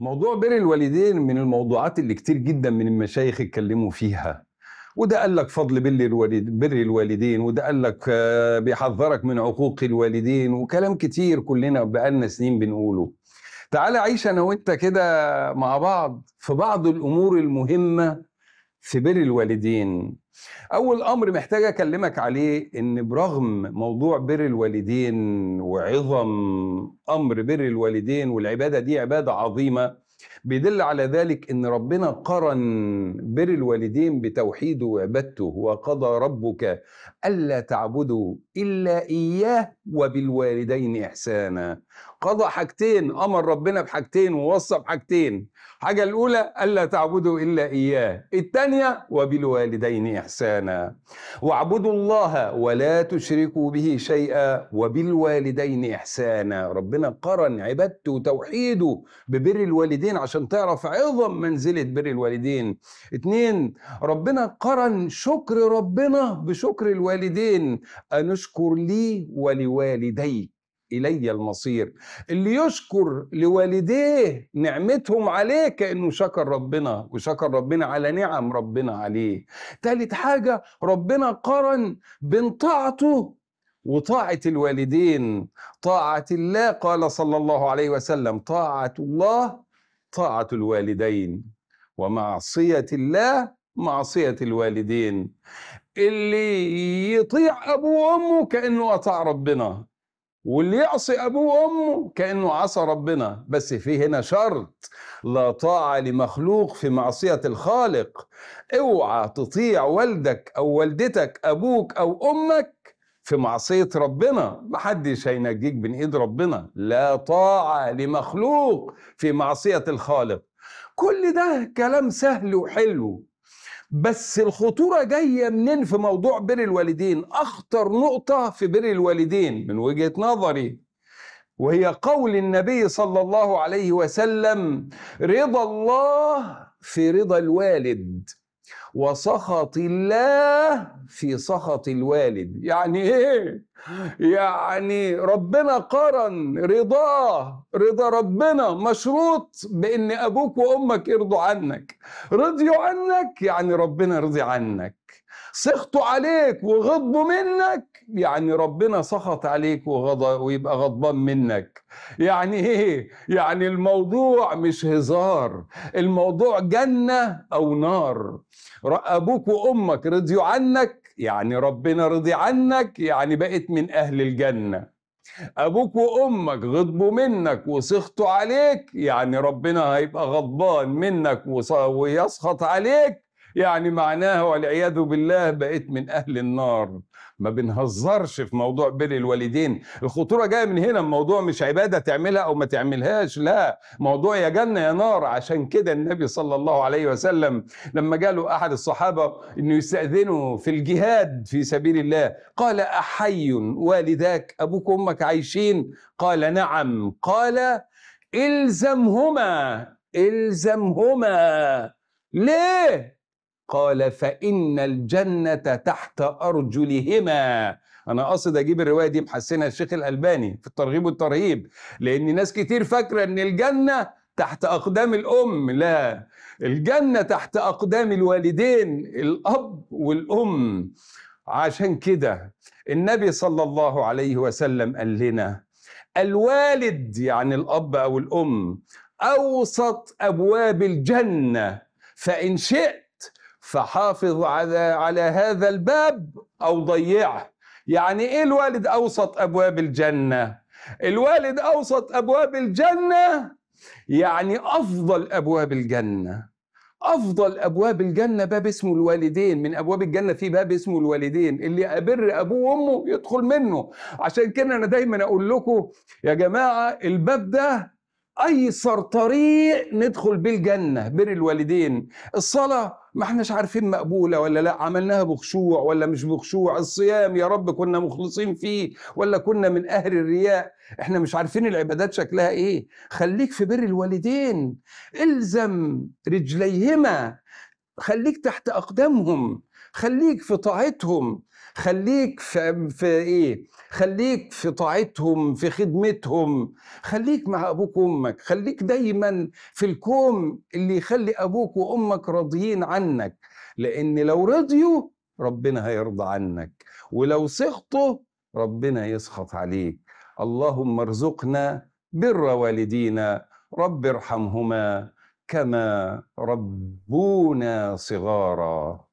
موضوع بر الوالدين من الموضوعات اللي كتير جدا من المشايخ اتكلموا فيها وده قال لك فضل بر الوالدين وده قال لك آه، بيحذرك من عقوق الوالدين وكلام كتير كلنا بقالنا سنين بنقوله تعال عيش انا وانت كده مع بعض في بعض الامور المهمه في بر الوالدين اول امر محتاج اكلمك عليه ان برغم موضوع بر الوالدين وعظم امر بر الوالدين والعباده دي عباده عظيمه بيدل على ذلك ان ربنا قرن بر الوالدين بتوحيده وعبادته وقضى ربك الا تعبدوا الا اياه وبالوالدين احسانا قضى حاجتين امر ربنا بحاجتين ووصى بحاجتين حاجه الاولى الا تعبدوا الا اياه الثانيه وبالوالدين احسانا واعبدوا الله ولا تشركوا به شيئا وبالوالدين احسانا ربنا قرن عبادته وتوحيده ببر الوالدين عشان تعرف عظم منزله بر الوالدين اتنين ربنا قرن شكر ربنا بشكر الوالدين انشكر لي ولوالدي الي المصير اللي يشكر لوالديه نعمتهم عليه كانه شكر ربنا وشكر ربنا على نعم ربنا عليه تالت حاجه ربنا قرن بين طاعته وطاعه الوالدين طاعه الله قال صلى الله عليه وسلم طاعه الله طاعة الوالدين ومعصية الله معصية الوالدين اللي يطيع أبوه وأمه كأنه أطاع ربنا واللي يعصي أبوه وأمه كأنه عصى ربنا بس في هنا شرط لا طاعة لمخلوق في معصية الخالق اوعى تطيع والدك أو والدتك أبوك أو أمك في معصية ربنا محدش هينجيك من ايد ربنا لا طاعة لمخلوق في معصية الخالق كل ده كلام سهل وحلو بس الخطورة جاية منين في موضوع بر الوالدين أخطر نقطة في بر الوالدين من وجهة نظري وهي قول النبي صلى الله عليه وسلم رضا الله في رضا الوالد وسخط الله في سخط الوالد يعني ايه يعني ربنا قرن رضاه رضا ربنا مشروط بان ابوك وامك يرضوا عنك رضيوا عنك يعني ربنا رضي عنك سخطوا عليك وغضبوا منك يعني ربنا سخط عليك وغضب ويبقى غضبان منك يعني ايه يعني الموضوع مش هزار الموضوع جنة او نار ابوك وامك رضيوا عنك يعني ربنا رضي عنك يعني بقيت من أهل الجنة أبوك وأمك غضبوا منك وسخطوا عليك يعني ربنا هيبقى غضبان منك ويسخط عليك يعني معناها والعياذ بالله بقيت من أهل النار ما بنهزرش في موضوع بر الوالدين الخطورة جاية من هنا الموضوع مش عبادة تعملها أو ما تعملهاش لا موضوع يا جنة يا نار عشان كده النبي صلى الله عليه وسلم لما جاله أحد الصحابة أنه يستأذنه في الجهاد في سبيل الله قال أحي والداك أبوك وأمك عايشين قال نعم قال إلزمهما إلزمهما ليه قال فإن الجنة تحت أرجلهما أنا قصد أجيب الرواية دي محسنها الشيخ الألباني في الترغيب والترهيب لأن ناس كتير فاكرة أن الجنة تحت أقدام الأم لا الجنة تحت أقدام الوالدين الأب والأم عشان كده النبي صلى الله عليه وسلم قال لنا الوالد يعني الأب أو الأم أوسط أبواب الجنة فإن شئت فحافظ على على هذا الباب او ضيعه يعني ايه الوالد اوسط ابواب الجنه الوالد اوسط ابواب الجنه يعني افضل ابواب الجنه افضل ابواب الجنه باب اسمه الوالدين من ابواب الجنه في باب اسمه الوالدين اللي ابر ابوه وامه يدخل منه عشان كده انا دايما اقول لكم يا جماعه الباب ده ايسر طريق ندخل بيه الجنه بر الوالدين الصلاه ما احناش عارفين مقبوله ولا لا عملناها بخشوع ولا مش بخشوع الصيام يا رب كنا مخلصين فيه ولا كنا من اهل الرياء احنا مش عارفين العبادات شكلها ايه خليك في بر الوالدين الزم رجليهما خليك تحت اقدامهم خليك في طاعتهم خليك في, في ايه خليك في طاعتهم في خدمتهم خليك مع ابوك وامك خليك دايما في الكوم اللي يخلي ابوك وامك راضيين عنك لان لو رضيوا ربنا هيرضى عنك ولو سخطوا ربنا يسخط عليك اللهم ارزقنا بر والدينا رب ارحمهما كما ربونا صغارا